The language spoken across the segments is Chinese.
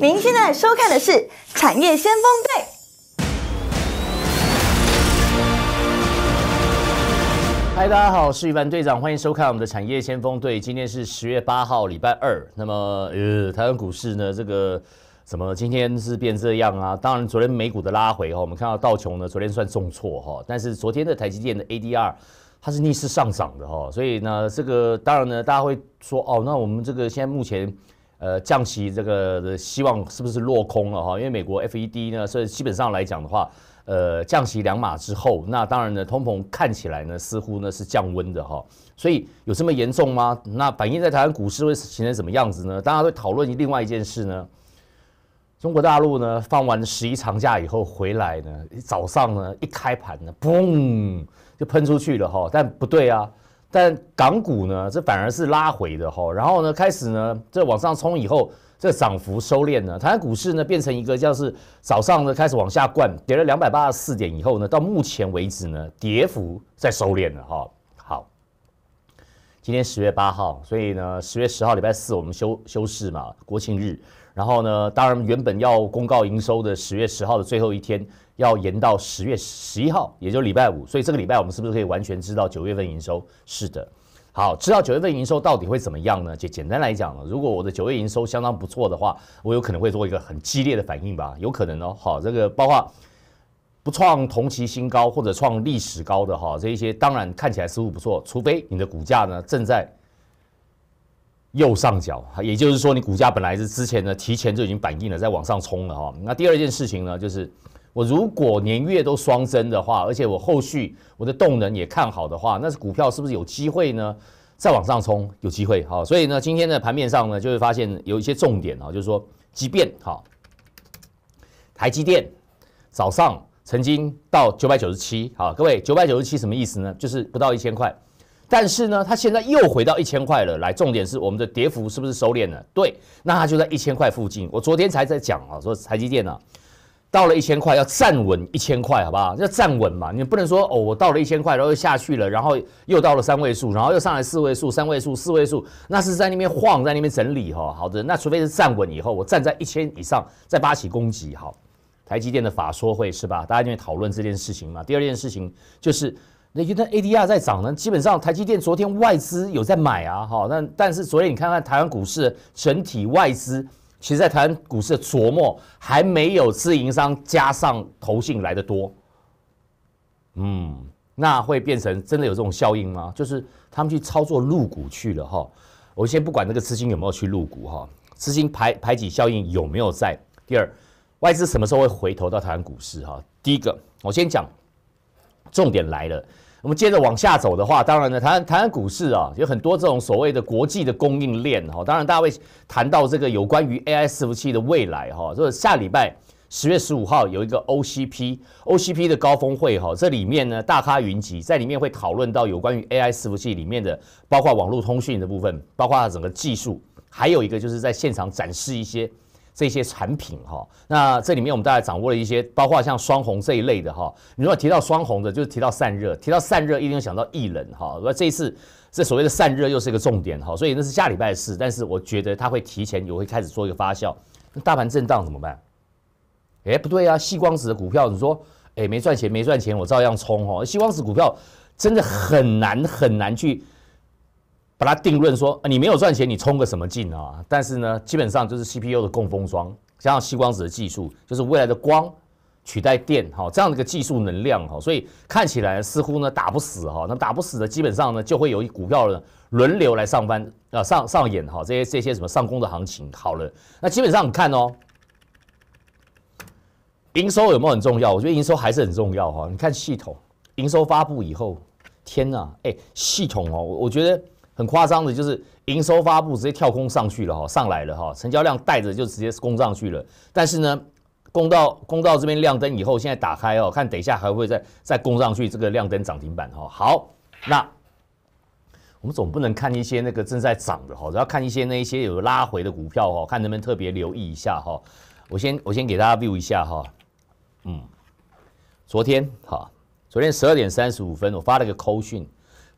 您现在收看的是《产业先锋队》。嗨，大家好，我是鱼凡队长，欢迎收看我们的《产业先锋队》。今天是十月八号，礼拜二。那么，呃，台湾股市呢，这个怎么今天是变这样啊？当然，昨天美股的拉回哈，我们看到道琼呢，昨天算重挫哈，但是昨天的台积电的 ADR 它是逆势上涨的哈，所以呢，这个当然呢，大家会说哦，那我们这个现在目前。呃，降息这个希望是不是落空了哈？因为美国 F E D 呢，所以基本上来讲的话，呃，降息两码之后，那当然呢，通膨看起来呢，似乎呢是降温的哈。所以有这么严重吗？那反映在台湾股市会形成什么样子呢？大家会讨论另外一件事呢？中国大陆呢，放完十一长假以后回来呢，早上呢一开盘呢，嘣就喷出去了哈。但不对啊。但港股呢，这反而是拉回的哈。然后呢，开始呢，这往上冲以后，这涨幅收敛了。台湾股市呢，变成一个像是早上呢开始往下灌，跌了两百八十四点以后呢，到目前为止呢，跌幅在收敛了哈。好，今天十月八号，所以呢，十月十号礼拜四我们休休市嘛，国庆日。然后呢？当然，原本要公告营收的十月十号的最后一天，要延到十月十一号，也就是礼拜五。所以这个礼拜我们是不是可以完全知道九月份营收？是的。好，知道九月份营收到底会怎么样呢？就简单来讲了，如果我的九月营收相当不错的话，我有可能会做一个很激烈的反应吧？有可能哦。好，这个包括不创同期新高或者创历史高的哈，这一些当然看起来似乎不错，除非你的股价呢正在。右上角，也就是说，你股价本来是之前呢提前就已经反映了，再往上冲了哈。那第二件事情呢，就是我如果年月都双增的话，而且我后续我的动能也看好的话，那是股票是不是有机会呢？再往上冲，有机会哈。所以呢，今天的盘面上呢，就会发现有一些重点啊，就是说，即便哈，台积电早上曾经到九百九十七啊，各位九百九十七什么意思呢？就是不到一千块。但是呢，它现在又回到一千块了。来，重点是我们的跌幅是不是收敛了？对，那它就在一千块附近。我昨天才在讲啊，说台积电呢到了一千块要站稳一千块，好不好？要站稳嘛，你不能说哦，我到了一千块然后又下去了，然后又到了三位数，然后又上来四位数，三位数、四位数，那是在那边晃，在那边整理哈。好的，那除非是站稳以后，我站在一千以上，再发起攻击。好，台积电的法说会是吧？大家为讨论这件事情嘛。第二件事情就是。那觉得 ADR 在涨呢？基本上台积电昨天外资有在买啊，哈，但但是昨天你看看台湾股市整体外资，其实，在台湾股市的琢磨还没有自营商加上投信来的多。嗯，那会变成真的有这种效应吗？就是他们去操作入股去了哈？我先不管那个资金有没有去入股哈，资金排排挤效应有没有在？第二，外资什么时候会回头到台湾股市哈？第一个，我先讲。重点来了，我们接着往下走的话，当然呢，台台湾股市啊，有很多这种所谓的国际的供应链哈。当然，大家会谈到这个有关于 AI 伺服器的未来哈，就是下礼拜十月十五号有一个 OCP OCP 的高峰会哈。这里面呢，大咖云集，在里面会讨论到有关于 AI 伺服器里面的，包括网络通讯的部分，包括整个技术，还有一个就是在现场展示一些。这些产品哈，那这里面我们大概掌握了一些，包括像双红这一类的哈。你如果提到双红的，就是提到散热，提到散热一定要想到制人。哈。那这一次这所谓的散热又是一个重点哈，所以那是下礼拜的事。但是我觉得它会提前也会开始做一个发酵。那大盘震荡怎么办？哎，不对啊，细光子的股票你说，哎，没赚钱没赚钱，我照样冲哈。细光子股票真的很难很难去。把它定论说你没有赚钱，你冲个什么劲啊？但是呢，基本上就是 CPU 的供风装，加上吸光子的技术，就是未来的光取代电哈，这样的一个技术能量哈，所以看起来似乎呢打不死哈，那打不死的基本上呢就会有一股票呢轮流来上班呃上上演哈，这些这些什么上攻的行情好了，那基本上你看哦，营收有没有很重要？我觉得营收还是很重要哈。你看系统营收发布以后，天哪，哎，系统哦，我觉得。很夸张的，就是营收发布直接跳空上去了哈，上来了哈，成交量带着就直接攻上去了。但是呢，攻到攻到这边亮灯以后，现在打开哦，看等一下还会再再攻上去这个亮灯涨停板哈。好，那我们总不能看一些那个正在涨的哈，要看一些那一些有拉回的股票哈，看能不能特别留意一下哈。我先我先给大家 view 一下哈，嗯，昨天哈，昨天十二点三十五分我发了个 c a 讯。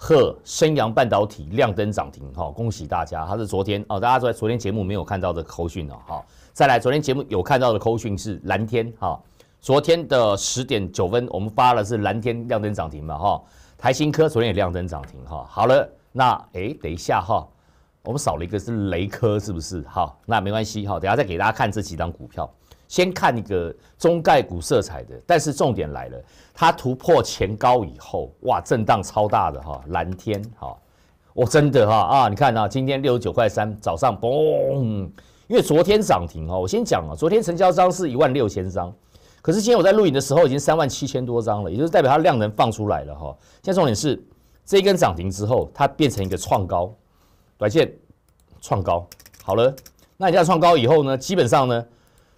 贺升阳半导体亮灯涨停，哈，恭喜大家，它是昨天哦，大家在昨天节目没有看到的扣讯呢，哈，再来，昨天节目有看到的扣讯是蓝天，哈，昨天的十点九分我们发了是蓝天亮灯涨停嘛，哈，台新科昨天也亮灯涨停，哈，好了，那诶，等一下哈，我们少了一个是雷科是不是？好，那没关系哈，等下再给大家看这几张股票。先看一个中概股色彩的，但是重点来了，它突破前高以后，哇，震荡超大的哈，蓝天哈，我真的哈啊，你看啊，今天六十九块三，早上嘣，因为昨天涨停哈，我先讲啊，昨天成交张是一万六千张，可是今天我在录影的时候已经三万七千多张了，也就是代表它量能放出来了哈。现在重点是这根涨停之后，它变成一个创高，短线创高，好了，那你一在创高以后呢，基本上呢。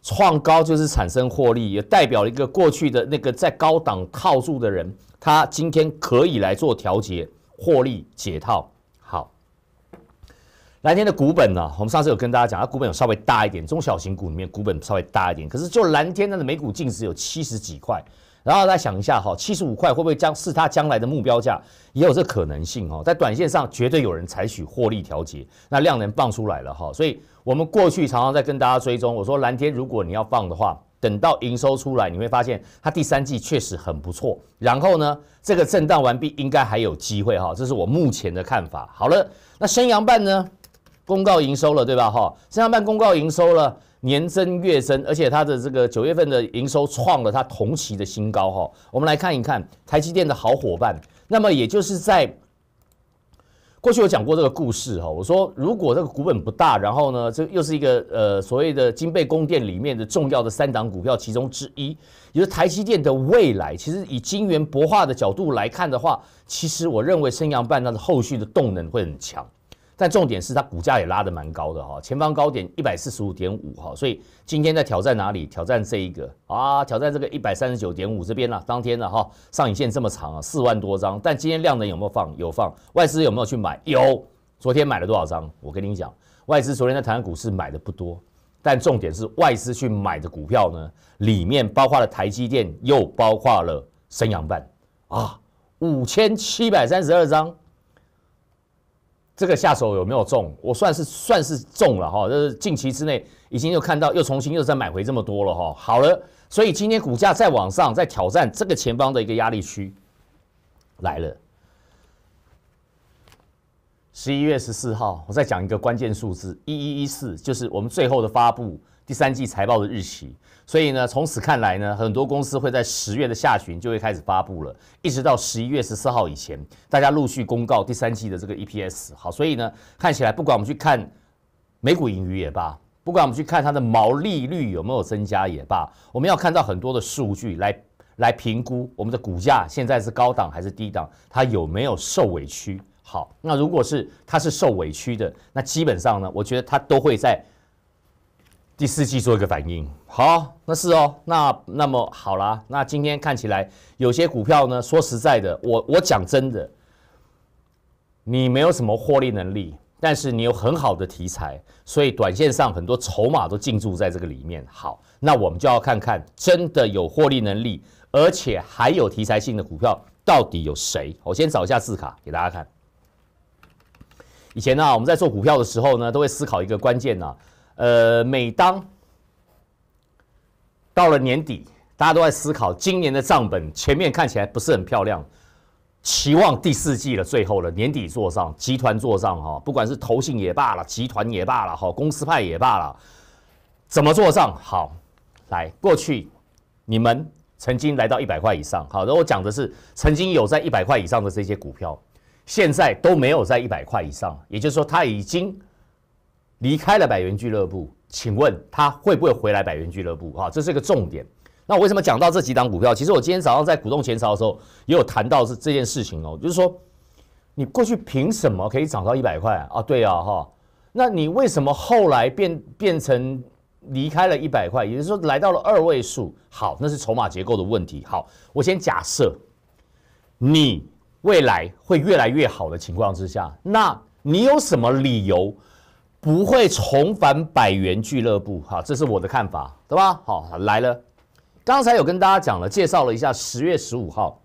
创高就是产生获利，也代表了一个过去的那个在高档套住的人，他今天可以来做调节，获利解套。好，蓝天的股本呢？我们上次有跟大家讲，它股本有稍微大一点，中小型股里面股本稍微大一点，可是就蓝天它的每股净值有七十几块。然后再想一下哈，七十五块会不会将是它将来的目标价，也有这可能性哦。在短线上，绝对有人采取获利调节，那量能放出来了哈。所以我们过去常常在跟大家追踪，我说蓝天，如果你要放的话，等到营收出来，你会发现它第三季确实很不错。然后呢，这个震荡完毕，应该还有机会哈。这是我目前的看法。好了，那升阳半呢，公告营收了对吧哈？升阳半公告营收了。年增月增，而且它的这个九月份的营收创了它同期的新高哈。我们来看一看台积电的好伙伴，那么也就是在过去有讲过这个故事哈。我说如果这个股本不大，然后呢，这又是一个呃所谓的金贝宫殿里面的重要的三档股票其中之一，也是台积电的未来。其实以金元博化的角度来看的话，其实我认为升阳半档的后续的动能会很强。但重点是它股价也拉得蛮高的哈，前方高点一百四十五点五哈，所以今天在挑战哪里？挑战这一个啊，挑战这个一百三十九点五这边呢？当天的哈上影线这么长啊，四万多张，但今天量能有没有放？有放，外资有没有去买？有，昨天买了多少张？我跟你讲，外资昨天在台湾股市买的不多，但重点是外资去买的股票呢，里面包括了台积电，又包括了神阳半啊，五千七百三十二张。这个下手有没有中？我算是算是中了哈，就是近期之内已经又看到又重新又再买回这么多了哈。好了，所以今天股价再往上，再挑战这个前方的一个压力区来了。十一月十四号，我再讲一个关键数字一一一四，就是我们最后的发布第三季财报的日期。所以呢，从此看来呢，很多公司会在十月的下旬就会开始发布了，一直到十一月十四号以前，大家陆续公告第三季的这个 EPS。好，所以呢，看起来不管我们去看美股盈余也罢，不管我们去看它的毛利率有没有增加也罢，我们要看到很多的数据来来评估我们的股价现在是高档还是低档，它有没有受委屈。好，那如果是它是受委屈的，那基本上呢，我觉得它都会在。第四季做一个反应，好，那是哦，那那么好啦，那今天看起来有些股票呢，说实在的，我我讲真的，你没有什么获利能力，但是你有很好的题材，所以短线上很多筹码都进驻在这个里面。好，那我们就要看看真的有获利能力，而且还有题材性的股票到底有谁？我先找一下字卡给大家看。以前呢，我们在做股票的时候呢，都会思考一个关键呢。呃，每当到了年底，大家都在思考今年的账本前面看起来不是很漂亮，期望第四季了，最后了，年底做账，集团做账哈，不管是投信也罢了，集团也罢了，好，公司派也罢了，怎么做账？好，来，过去你们曾经来到一百块以上，好，那我讲的是曾经有在一百块以上的这些股票，现在都没有在一百块以上，也就是说它已经。离开了百元俱乐部，请问他会不会回来百元俱乐部？哈，这是一个重点。那我为什么讲到这几档股票？其实我今天早上在股东前朝的时候也有谈到是这件事情哦，就是说你过去凭什么可以涨到一百块啊？对啊，哈，那你为什么后来变变成离开了一百块，也就是说来到了二位数？好，那是筹码结构的问题。好，我先假设你未来会越来越好的情况之下，那你有什么理由？不会重返百元俱乐部，哈，这是我的看法，对吧？好，来了，刚才有跟大家讲了，介绍了一下十月十五号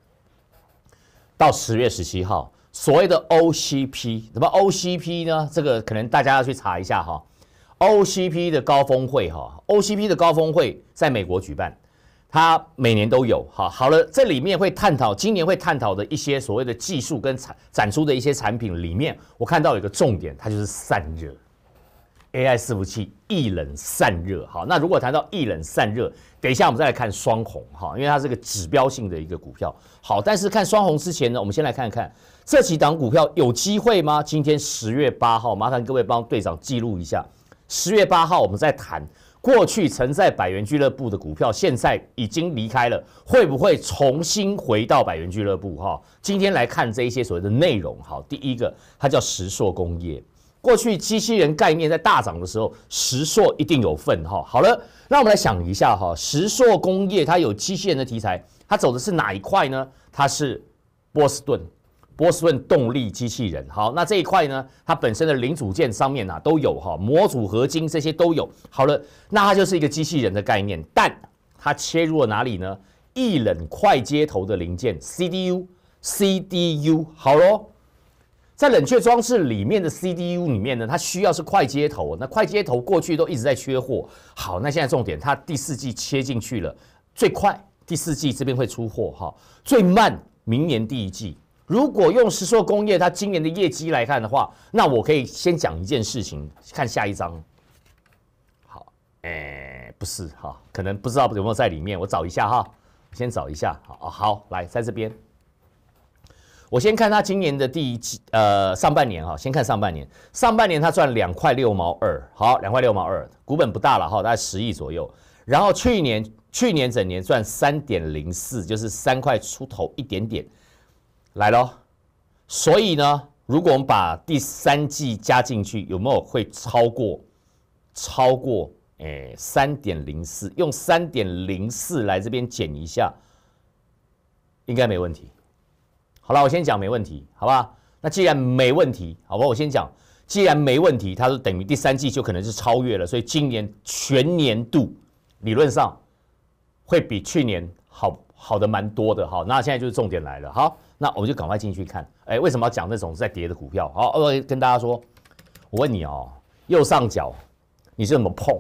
到十月十七号所谓的 OCP，什么 OCP 呢？这个可能大家要去查一下哈，OCP 的高峰会哈，OCP 的高峰会在美国举办，它每年都有哈。好了，这里面会探讨，今年会探讨的一些所谓的技术跟产展出的一些产品里面，我看到有个重点，它就是散热。AI 伺服器，易冷散热。好，那如果谈到易冷散热，等一下我们再来看双红，哈，因为它是个指标性的一个股票。好，但是看双红之前呢，我们先来看看这几档股票有机会吗？今天十月八号，麻烦各位帮队长记录一下。十月八号，我们在谈过去曾在百元俱乐部的股票，现在已经离开了，会不会重新回到百元俱乐部？哈，今天来看这一些所谓的内容。哈，第一个，它叫石硕工业。过去机器人概念在大涨的时候，石塑一定有份哈。好了，那我们来想一下哈，石塑工业它有机器人的题材，它走的是哪一块呢？它是波士顿，波士顿动力机器人。好，那这一块呢，它本身的零组件上面呐都有哈，模组、合金这些都有。好了，那它就是一个机器人的概念，但它切入了哪里呢？易冷快接头的零件，CDU，CDU，好咯。在冷却装置里面的 CDU 里面呢，它需要是快接头。那快接头过去都一直在缺货。好，那现在重点，它第四季切进去了，最快第四季这边会出货哈。最慢明年第一季。如果用石硕工业它今年的业绩来看的话，那我可以先讲一件事情，看下一章。好，哎，不是哈，可能不知道有没有在里面，我找一下哈，先找一下。好好，来在这边。我先看它今年的第一季，呃，上半年哈，先看上半年。上半年它赚两块六毛二，好，两块六毛二，股本不大了哈，大概十亿左右。然后去年，去年整年赚三点零四，就是三块出头一点点，来喽。所以呢，如果我们把第三季加进去，有没有会超过？超过？哎，三点零四，用三点零四来这边减一下，应该没问题。好了，我先讲没问题，好吧？那既然没问题，好吧？我先讲，既然没问题，它就等于第三季就可能是超越了，所以今年全年度理论上会比去年好好的蛮多的，好。那现在就是重点来了，好，那我就赶快进去看，哎，为什么要讲那种在跌的股票？好，我跟大家说，我问你哦，右上角你是怎么碰？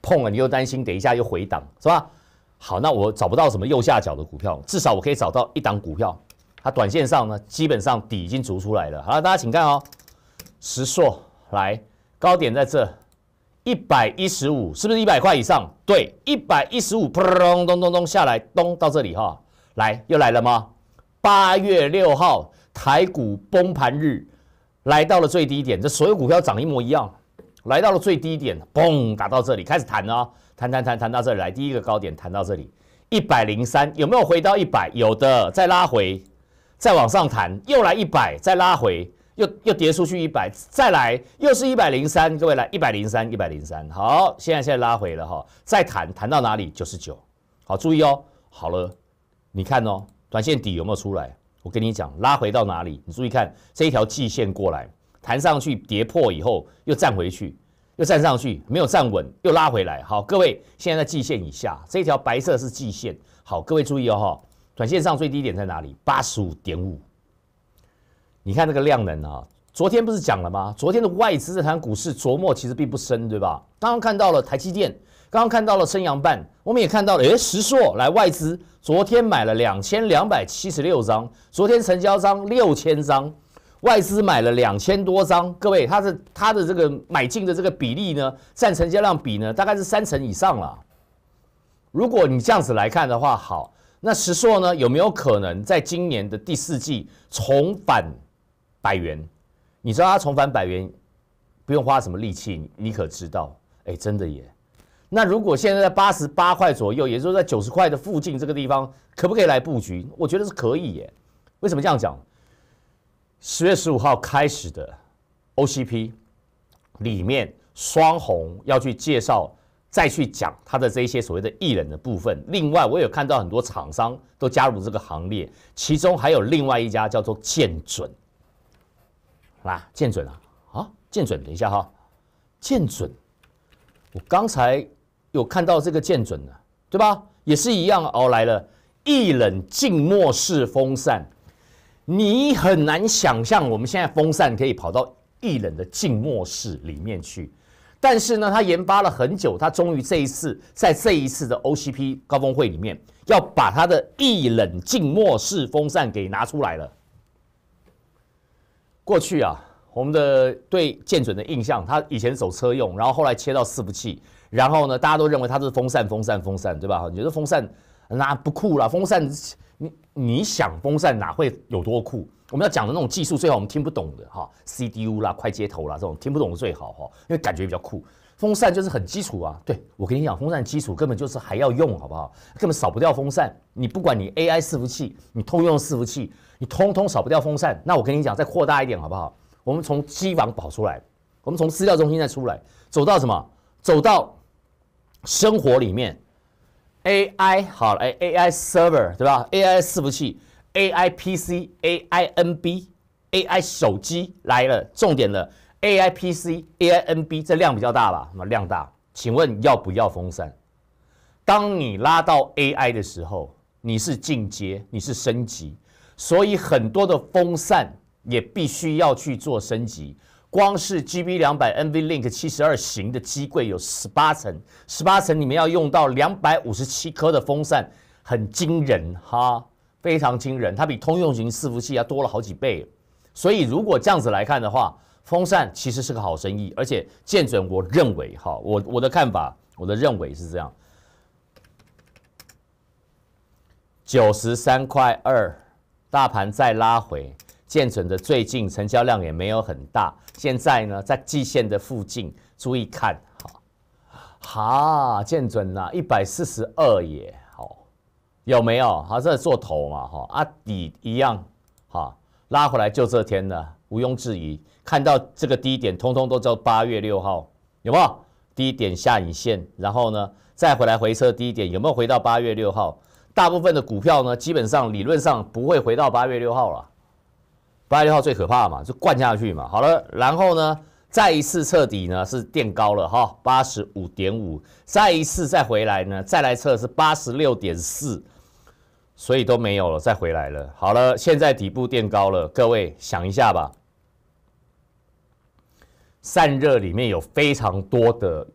碰了你又担心，等一下又回档是吧？好，那我找不到什么右下角的股票，至少我可以找到一档股票。它短线上呢，基本上底已经足出来了。好了，大家请看哦，石硕来高点在这，一百一十五是不是一百块以上？对，一百一十五砰咚咚咚咚下来，咚到这里哈。来，又来了吗？八月六号台股崩盘日来到了最低点，这所有股票涨一模一样，来到了最低点，嘣打到这里，开始弹哦，弹弹弹弹到这里来，第一个高点弹到这里，一百零三有没有回到一百？有的，再拉回。再往上弹，又来一百，再拉回，又又跌出去一百，再来又是一百零三，各位来一百零三，一百零三，好，现在现在拉回了哈，再弹弹到哪里九十九，好，注意哦，好了，你看哦，短线底有没有出来？我跟你讲，拉回到哪里？你注意看这一条季线过来，弹上去跌破以后又站回去，又站上去，没有站稳，又拉回来。好，各位现在在季线以下，这条白色是季线，好，各位注意哦哈。短线上最低点在哪里？八十五点五。你看这个量能啊，昨天不是讲了吗？昨天的外资这盘股市琢磨其实并不深，对吧？刚刚看到了台积电，刚刚看到了升阳半，我们也看到了，哎，石硕来外资，昨天买了两千两百七十六张，昨天成交张六千张，外资买了两千多张，各位，它的它的这个买进的这个比例呢，占成交量比呢，大概是三成以上了。如果你这样子来看的话，好。那石硕呢？有没有可能在今年的第四季重返百元？你知道他重返百元不用花什么力气，你可知道？哎，真的耶！那如果现在在八十八块左右，也就是在九十块的附近这个地方，可不可以来布局？我觉得是可以耶。为什么这样讲？十月十五号开始的 OCP 里面，双红要去介绍。再去讲它的这些所谓的异冷的部分。另外，我有看到很多厂商都加入这个行列，其中还有另外一家叫做建准，啦，吧？准啊，啊，建准，等一下哈，建准，我刚才有看到这个建准呢，对吧？也是一样熬来了异冷静默式风扇，你很难想象我们现在风扇可以跑到异冷的静默式里面去。但是呢，他研发了很久，他终于这一次在这一次的 OCP 高峰会里面，要把他的一冷静默式风扇给拿出来了。过去啊，我们的对剑准的印象，他以前走车用，然后后来切到四部器，然后呢，大家都认为他是风扇，风扇，风扇，对吧？你觉得风扇？那不酷了，风扇，你你想风扇哪会有多酷？我们要讲的那种技术最好我们听不懂的哈，CDU 啦、快接头啦这种听不懂的最好哈，因为感觉比较酷。风扇就是很基础啊，对我跟你讲，风扇基础根本就是还要用，好不好？根本少不掉风扇。你不管你 AI 伺服器，你通用伺服器，你通通少不掉风扇。那我跟你讲，再扩大一点好不好？我们从机房跑出来，我们从资料中心再出来，走到什么？走到生活里面。A I 好了哎，A I server 对吧？A I 伺服器，A I P C，A I N B，A I 手机来了，重点了，A I P C，A I N B，这量比较大吧？那量大，请问要不要风扇？当你拉到 A I 的时候，你是进阶，你是升级，所以很多的风扇也必须要去做升级。光是 GB 两百 NVLink 七十二型的机柜有十八层，十八层里面要用到两百五十七颗的风扇，很惊人哈，非常惊人。它比通用型伺服器要多了好几倍。所以如果这样子来看的话，风扇其实是个好生意。而且见准我认为哈，我我的看法，我的认为是这样，九十三块二，大盘再拉回。剑准的最近成交量也没有很大，现在呢在季线的附近，注意看，哈，剑准呐，一百四十二耶，好，有没有？好在做头嘛，哈，啊底一样，哈，拉回来就这天了，毋庸置疑，看到这个低点，通通都叫八月六号，有没有？低点下影线，然后呢再回来回撤低点，有没有回到八月六号？大部分的股票呢，基本上理论上不会回到八月六号了。八月六号最可怕嘛，就灌下去嘛。好了，然后呢，再一次彻底呢是垫高了哈，八十五点五，再一次再回来呢，再来测是八十六点四，所以都没有了，再回来了。好了，现在底部垫高了，各位想一下吧。散热里面有非常多的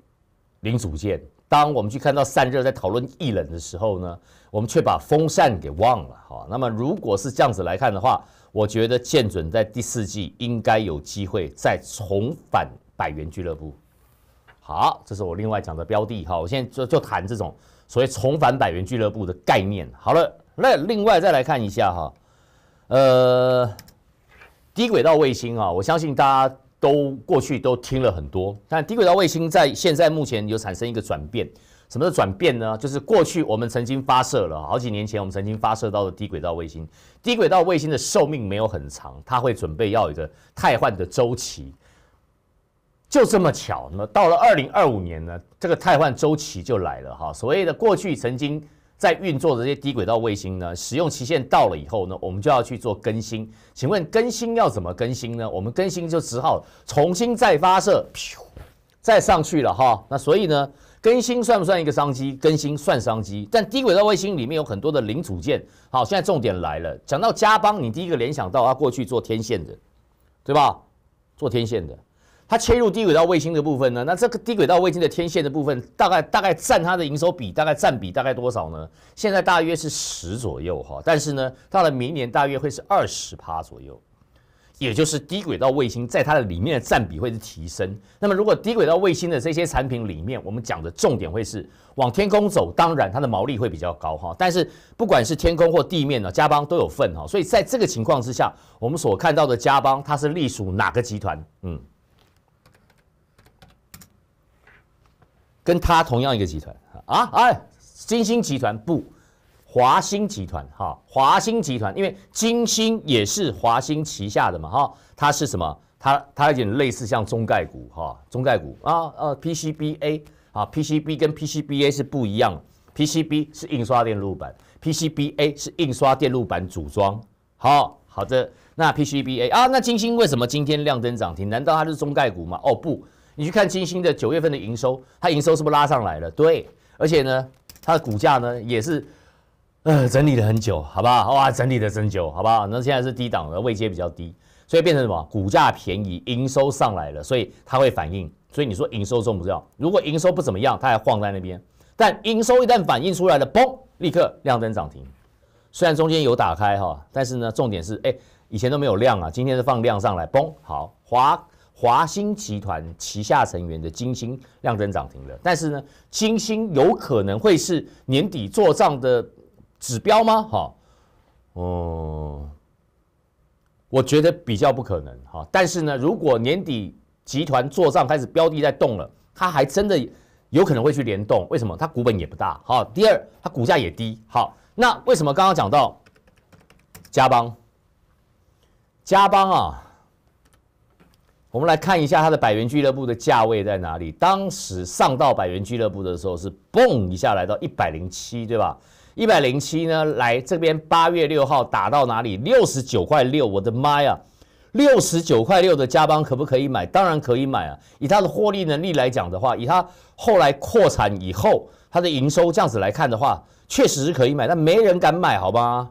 零组件，当我们去看到散热在讨论异冷的时候呢，我们却把风扇给忘了哈。那么如果是这样子来看的话，我觉得剑准在第四季应该有机会再重返百元俱乐部。好，这是我另外讲的标的。哈，我现在就就谈这种所谓重返百元俱乐部的概念。好了，那另外再来看一下哈，呃，低轨道卫星啊，我相信大家都过去都听了很多，但低轨道卫星在现在目前有产生一个转变。什么是转变呢？就是过去我们曾经发射了好几年前我们曾经发射到的低轨道卫星，低轨道卫星的寿命没有很长，它会准备要一个太换的周期。就这么巧，那到了二零二五年呢，这个太换周期就来了哈。所谓的过去曾经在运作的这些低轨道卫星呢，使用期限到了以后呢，我们就要去做更新。请问更新要怎么更新呢？我们更新就只好重新再发射，再上去了哈。那所以呢？更新算不算一个商机？更新算商机，但低轨道卫星里面有很多的零组件。好，现在重点来了，讲到加邦，你第一个联想到他过去做天线的，对吧？做天线的，他切入低轨道卫星的部分呢？那这个低轨道卫星的天线的部分，大概大概占它的营收比，大概占比大概多少呢？现在大约是十左右哈，但是呢，到了明年大约会是二十趴左右。也就是低轨道卫星在它的里面的占比会是提升。那么如果低轨道卫星的这些产品里面，我们讲的重点会是往天空走，当然它的毛利会比较高哈。但是不管是天空或地面呢，加邦都有份哈。所以在这个情况之下，我们所看到的加邦它是隶属哪个集团？嗯，跟他同样一个集团啊？哎，金星集团不？华兴集团，哈，华兴集团，因为金星也是华兴旗下的嘛，哈，它是什么？它它有点类似像中概股，哈，中概股啊，呃，PCBA 啊，PCB 跟 PCBA 是不一样，PCB 是印刷电路板，PCBA 是印刷电路板组装。好，好的，那 PCBA 啊，那金星为什么今天量增涨停？难道它是中概股吗？哦不，你去看金星的九月份的营收，它营收是不是拉上来了？对，而且呢，它的股价呢也是。呃，整理了很久，好不好？哇，整理了很久，好不好？那现在是低档的，位阶比较低，所以变成什么？股价便宜，营收上来了，所以它会反应。所以你说营收重不重要？如果营收不怎么样，它还晃在那边。但营收一旦反应出来了，嘣，立刻量增涨停。虽然中间有打开哈，但是呢，重点是，哎，以前都没有量啊，今天是放量上来，嘣，好，华华兴集团旗下成员的金星量增涨停了。但是呢，金星有可能会是年底做账的。指标吗？哈，哦，我觉得比较不可能哈。但是呢，如果年底集团做账开始标的在动了，它还真的有可能会去联动。为什么？它股本也不大，好，第二它股价也低，好。那为什么刚刚讲到加邦？加邦啊，我们来看一下它的百元俱乐部的价位在哪里。当时上到百元俱乐部的时候是蹦一下来到一百零七，对吧？一百零七呢？来这边八月六号打到哪里？六十九块六，我的妈呀！六十九块六的加邦可不可以买？当然可以买啊！以它的获利能力来讲的话，以它后来扩产以后它的营收这样子来看的话，确实是可以买，但没人敢买，好吧？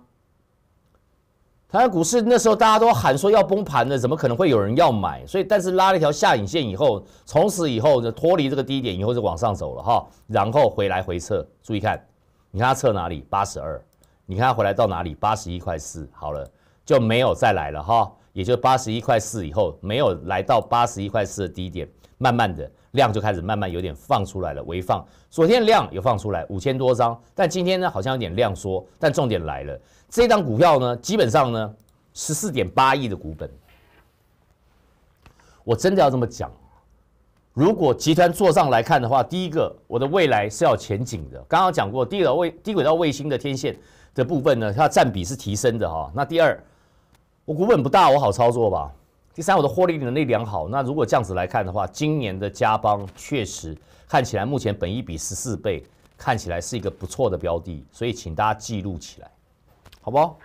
台湾股市那时候大家都喊说要崩盘的，怎么可能会有人要买？所以，但是拉了一条下影线以后，从此以后呢脱离这个低点以后就往上走了哈，然后回来回撤，注意看。你看它测哪里？八十二，你看它回来到哪里？八十一块四，好了，就没有再来了哈，也就八十一块四以后没有来到八十一块四的低点，慢慢的量就开始慢慢有点放出来了，微放。昨天量有放出来五千多张，但今天呢好像有点量缩，但重点来了，这张股票呢基本上呢十四点八亿的股本，我真的要这么讲。如果集团做上来看的话，第一个，我的未来是要前景的。刚刚讲过，低道卫低轨道卫星的天线的部分呢，它占比是提升的哈。那第二，我股本不大，我好操作吧。第三，我的获利能力良好。那如果这样子来看的话，今年的加邦确实看起来目前本一比十四倍，看起来是一个不错的标的，所以请大家记录起来，好不好？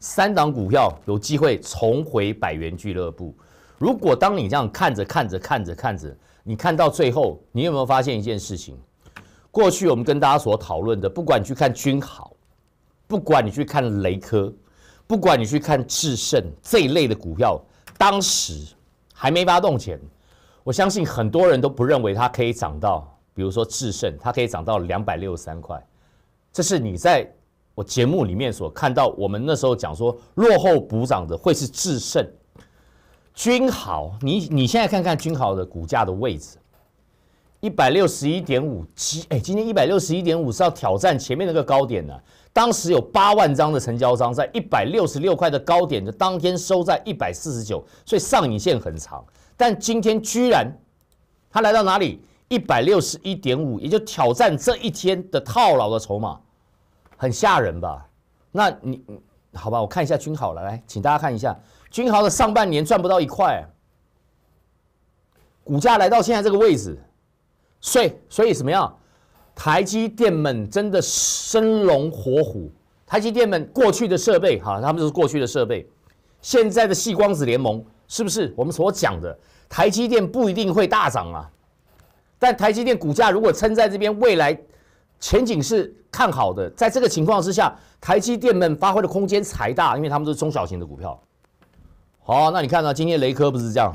三档股票有机会重回百元俱乐部。如果当你这样看着看着看着看着。你看到最后，你有没有发现一件事情？过去我们跟大家所讨论的，不管你去看君好，不管你去看雷科，不管你去看智胜这一类的股票，当时还没发动前，我相信很多人都不认为它可以涨到，比如说智胜，它可以涨到两百六十三块，这是你在我节目里面所看到，我们那时候讲说落后补涨的会是智胜。君豪，你你现在看看君豪的股价的位置，一百六十一点五，七，哎今天一百六十一点五是要挑战前面那个高点的，当时有八万张的成交商在一百六十六块的高点，的当天收在一百四十九，所以上影线很长。但今天居然，它来到哪里？一百六十一点五，也就挑战这一天的套牢的筹码，很吓人吧？那你好吧，我看一下君豪了，来，请大家看一下。君豪的上半年赚不到一块，股价来到现在这个位置，所以所以怎么样？台积电们真的生龙活虎。台积电们过去的设备哈，他们就是过去的设备。现在的细光子联盟是不是我们所讲的？台积电不一定会大涨啊，但台积电股价如果撑在这边，未来前景是看好的。在这个情况之下，台积电们发挥的空间才大，因为他们都是中小型的股票。好，那你看呢？今天雷科不是这样，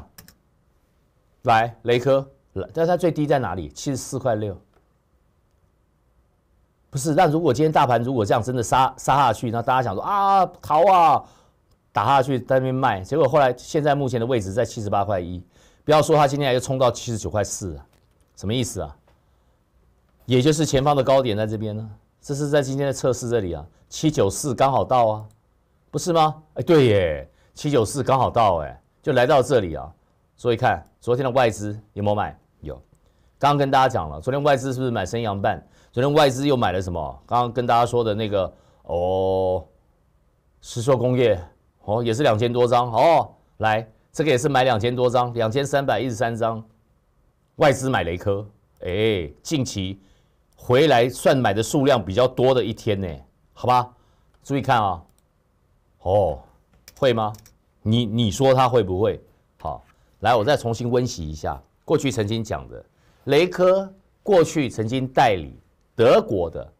来雷科来，但它最低在哪里？七十四块六，不是？那如果今天大盘如果这样真的杀杀下去，那大家想说啊，逃啊，打下去在那边卖，结果后来现在目前的位置在七十八块一，不要说它今天还又冲到七十九块四啊，什么意思啊？也就是前方的高点在这边呢，这是在今天的测试这里啊，七九四刚好到啊，不是吗？哎，对耶。七九四刚好到哎，就来到这里啊，所以看昨天的外资有没有买？有，刚刚跟大家讲了，昨天外资是不是买神阳半？昨天外资又买了什么？刚刚跟大家说的那个哦，石塑工业哦，也是两千多张哦，来，这个也是买两千多张，两千三百一十三张，外资买雷科，哎，近期回来算买的数量比较多的一天呢，好吧？注意看啊，哦。会吗？你你说他会不会？好，来，我再重新温习一下过去曾经讲的，雷科过去曾经代理德国的，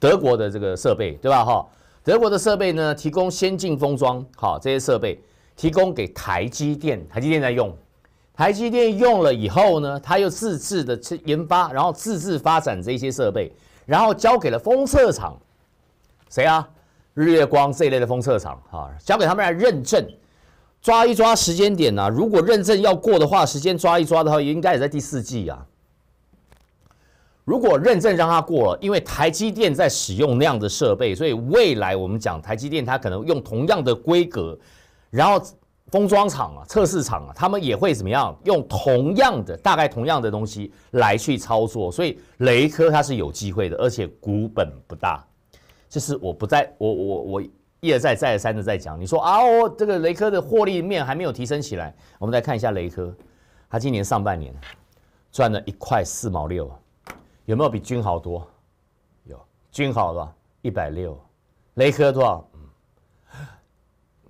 德国的这个设备，对吧？哈，德国的设备呢，提供先进封装，好，这些设备提供给台积电，台积电在用，台积电用了以后呢，他又自制的研发，然后自制发展这些设备，然后交给了封测厂，谁啊？日月光这一类的封测厂啊，交给他们来认证，抓一抓时间点呐。如果认证要过的话，时间抓一抓的话，应该也在第四季啊。如果认证让它过了，因为台积电在使用那样的设备，所以未来我们讲台积电，它可能用同样的规格，然后封装厂啊、测试厂啊，他们也会怎么样？用同样的大概同样的东西来去操作，所以雷科它是有机会的，而且股本不大。就是我不在，我我我一而再再而三的在讲，你说啊哦，这个雷科的获利面还没有提升起来。我们再看一下雷科，它今年上半年赚了一块四毛六，有没有比君豪多？有，君豪多一百六，雷科多少？嗯，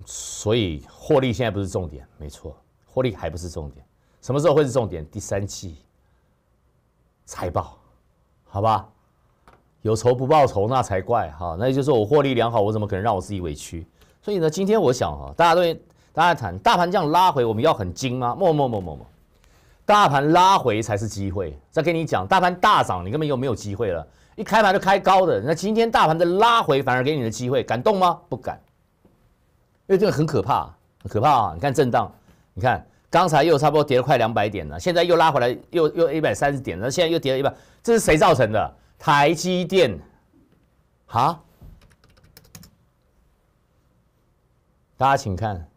所以获利现在不是重点，没错，获利还不是重点，什么时候会是重点？第三季财报，好吧？有仇不报仇，那才怪哈！那也就是说，我获利良好，我怎么可能让我自己委屈？所以呢，今天我想哈，大家对大家谈大盘这样拉回，我们要很精吗？莫莫莫莫莫，大盘拉回才是机会。再跟你讲，大盘大涨，你根本又没有机会了。一开盘就开高的，那今天大盘的拉回反而给你的机会，敢动吗？不敢，因为这个很可怕，很可怕啊！你看震荡，你看刚才又差不多跌了快两百点了，现在又拉回来，又又一百三十点了，现在又跌了一百，这是谁造成的？台积电，好，大家请看，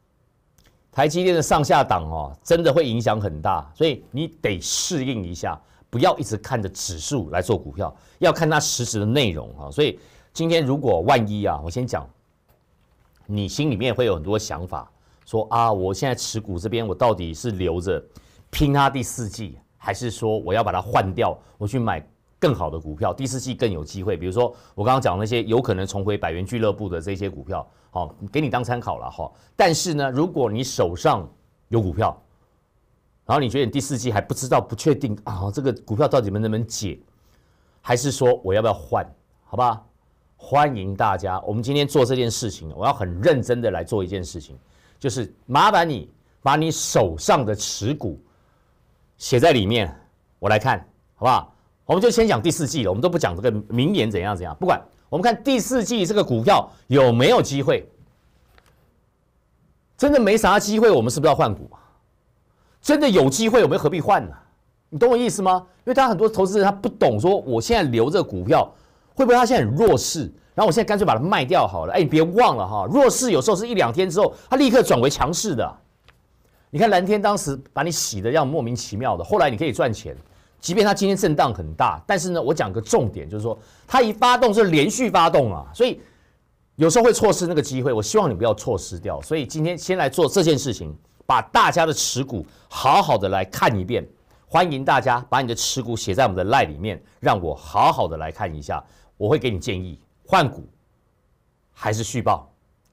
台积电的上下档哦，真的会影响很大，所以你得适应一下，不要一直看着指数来做股票，要看它实时的内容啊。所以今天如果万一啊，我先讲，你心里面会有很多想法，说啊，我现在持股这边，我到底是留着拼它第四季，还是说我要把它换掉，我去买？更好的股票，第四季更有机会。比如说，我刚刚讲那些有可能重回百元俱乐部的这些股票，好，给你当参考了哈。但是呢，如果你手上有股票，然后你觉得你第四季还不知道、不确定啊，这个股票到底能不能解，还是说我要不要换？好吧，欢迎大家，我们今天做这件事情，我要很认真的来做一件事情，就是麻烦你把你手上的持股写在里面，我来看，好不好？我们就先讲第四季了，我们都不讲这个明年怎样怎样。不管我们看第四季这个股票有没有机会，真的没啥机会，我们是不是要换股？真的有机会，我们何必换呢？你懂我意思吗？因为他很多投资人他不懂，说我现在留这个股票会不会他现在很弱势？然后我现在干脆把它卖掉好了。哎，你别忘了哈，弱势有时候是一两天之后，它立刻转为强势的。你看蓝天当时把你洗的要莫名其妙的，后来你可以赚钱。即便它今天震荡很大，但是呢，我讲个重点，就是说它一发动是连续发动啊，所以有时候会错失那个机会。我希望你不要错失掉。所以今天先来做这件事情，把大家的持股好好的来看一遍。欢迎大家把你的持股写在我们的赖里面，让我好好的来看一下，我会给你建议换股还是续报。